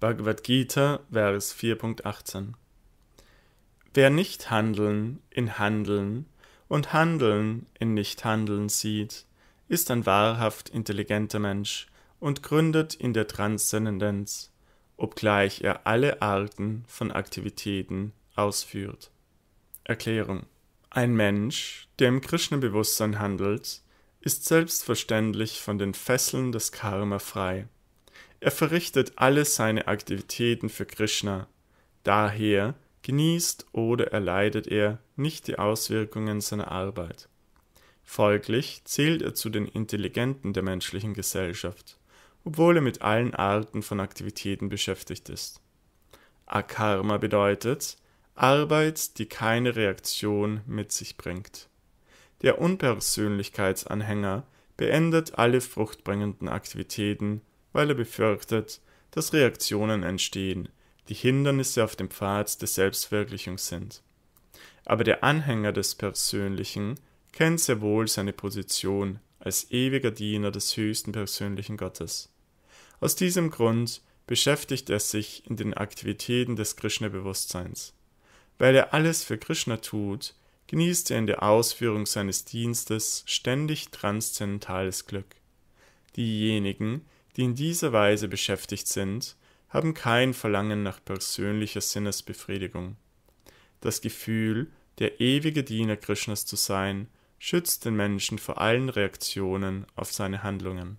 Bhagavad Gita, Vers 4.18 Wer nicht Handeln in Handeln und Handeln in Nichthandeln sieht, ist ein wahrhaft intelligenter Mensch und gründet in der Transzendenz, obgleich er alle Arten von Aktivitäten ausführt. Erklärung Ein Mensch, der im Krishna-Bewusstsein handelt, ist selbstverständlich von den Fesseln des Karma frei. Er verrichtet alle seine Aktivitäten für Krishna. Daher genießt oder erleidet er nicht die Auswirkungen seiner Arbeit. Folglich zählt er zu den Intelligenten der menschlichen Gesellschaft, obwohl er mit allen Arten von Aktivitäten beschäftigt ist. Akarma bedeutet Arbeit, die keine Reaktion mit sich bringt. Der Unpersönlichkeitsanhänger beendet alle fruchtbringenden Aktivitäten weil er befürchtet, dass Reaktionen entstehen, die Hindernisse auf dem Pfad der Selbstwirklichung sind. Aber der Anhänger des Persönlichen kennt sehr wohl seine Position als ewiger Diener des höchsten persönlichen Gottes. Aus diesem Grund beschäftigt er sich in den Aktivitäten des Krishna-Bewusstseins. Weil er alles für Krishna tut, genießt er in der Ausführung seines Dienstes ständig transzendentales Glück. Diejenigen, die in dieser Weise beschäftigt sind, haben kein Verlangen nach persönlicher Sinnesbefriedigung. Das Gefühl, der ewige Diener Krishnas zu sein, schützt den Menschen vor allen Reaktionen auf seine Handlungen